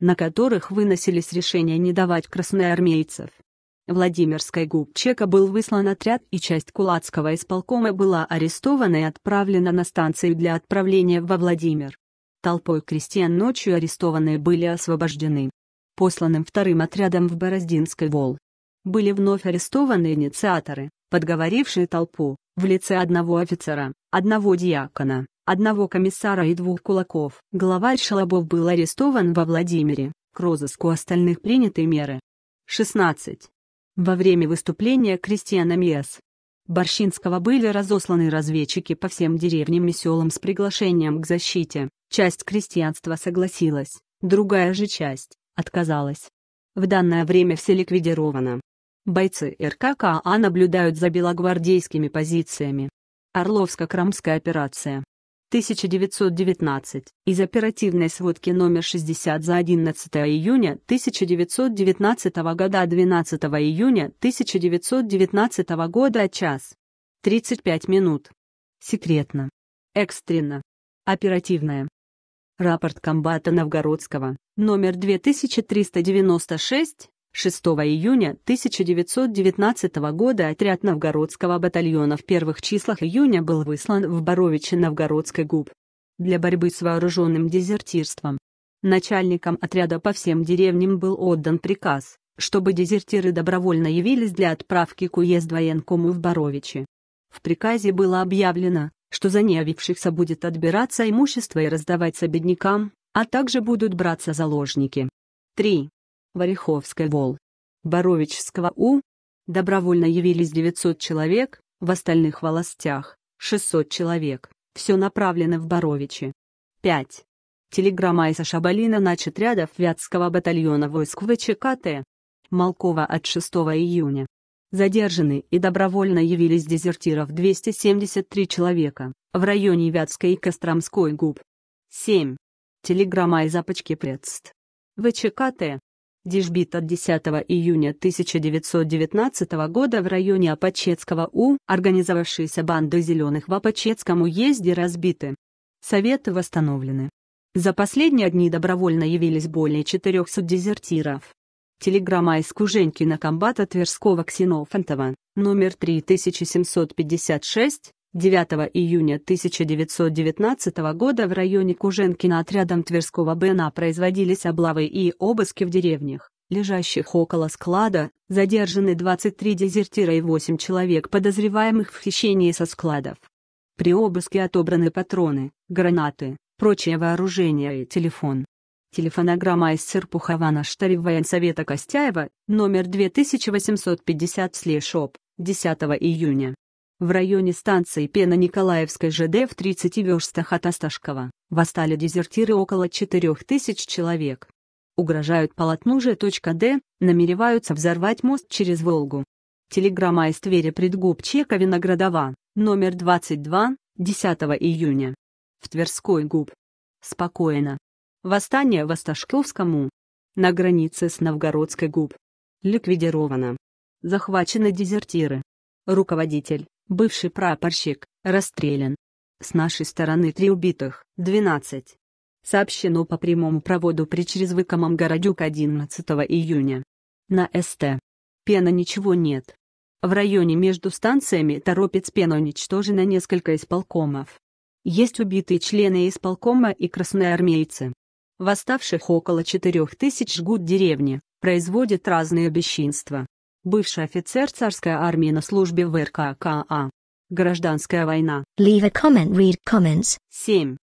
на которых выносились решения не давать красноармейцев. Владимирской губчека был выслан отряд и часть кулацкого исполкома была арестована и отправлена на станцию для отправления во Владимир. Толпой крестьян ночью арестованные были освобождены. Посланным вторым отрядом в Бороздинской вол. Были вновь арестованы инициаторы, подговорившие толпу, в лице одного офицера, одного диакона, одного комиссара и двух кулаков. Главарь Шалобов был арестован во Владимире, к розыску остальных приняты меры. 16. Во время выступления Кристиана Миас Борщинского были разосланы разведчики по всем деревням и селам с приглашением к защите, часть крестьянства согласилась, другая же часть отказалась. В данное время все ликвидировано. Бойцы РККА наблюдают за белогвардейскими позициями. Орловско-Крамская операция 1919 из оперативной сводки номер 60 за 11 июня 1919 года 12 июня 1919 года час 35 минут. Секретно. Экстренно. оперативная Рапорт комбата Новгородского, номер 2396, 6 июня 1919 года отряд новгородского батальона в первых числах июня был выслан в Боровичи Новгородской губ для борьбы с вооруженным дезертирством. Начальником отряда по всем деревням был отдан приказ, чтобы дезертиры добровольно явились для отправки к уезд военкому в Боровичи. В приказе было объявлено, что за неявившихся будет отбираться имущество и раздаваться беднякам, а также будут браться заложники. 3. Вариховской вол. Боровичского у. Добровольно явились 900 человек, в остальных волостях – 600 человек, все направлено в Боровичи. 5. Телеграмма из Шабалина на отрядов Вятского батальона войск ВЧКТ. Малкова от 6 июня. Задержаны и добровольно явились дезертиров 273 человека, в районе Вятской и Костромской губ. 7. Телеграмма из Апочки Предст. ВЧКТ. Дежбит от 10 июня 1919 года в районе Апачетского У, организовавшиеся банды зеленых в Апачетском уезде разбиты. Советы восстановлены. За последние дни добровольно явились более 400 дезертиров. Телеграмма из Куженькина комбата Тверского Ксенофонтова, номер 3756, 9 июня 1919 года в районе Куженкина отрядом Тверского БНА производились облавы и обыски в деревнях, лежащих около склада, задержаны 23 дезертира и 8 человек, подозреваемых в хищении со складов. При обыске отобраны патроны, гранаты, прочее вооружение и телефон. Телефонограмма из Серпухована Штарев военсовета Костяева, номер 2850 слешоп, 10 июня. В районе станции Пена-Николаевской ЖД в 30 верстах от Осташкова восстали дезертиры около 4000 человек. Угрожают полотну Ж.Д, намереваются взорвать мост через Волгу. Телеграмма из Твери предгубчека Виноградова, номер 22, 10 июня. В Тверской губ. Спокойно. Восстание в Осташковскому. На границе с Новгородской губ. Ликвидировано. Захвачены дезертиры. Руководитель. Бывший прапорщик, расстрелян. С нашей стороны три убитых, 12. Сообщено по прямому проводу при чрезвыкомом городюк 11 июня. На СТ. Пена ничего нет. В районе между станциями торопец пена уничтожено несколько исполкомов. Есть убитые члены исполкома и красноармейцы. В Восставших около 4000 жгут деревни, производят разные бесчинства бывший офицер царской армии на службе в РККА. А. Гражданская война. Leave a comment, read comments. 7.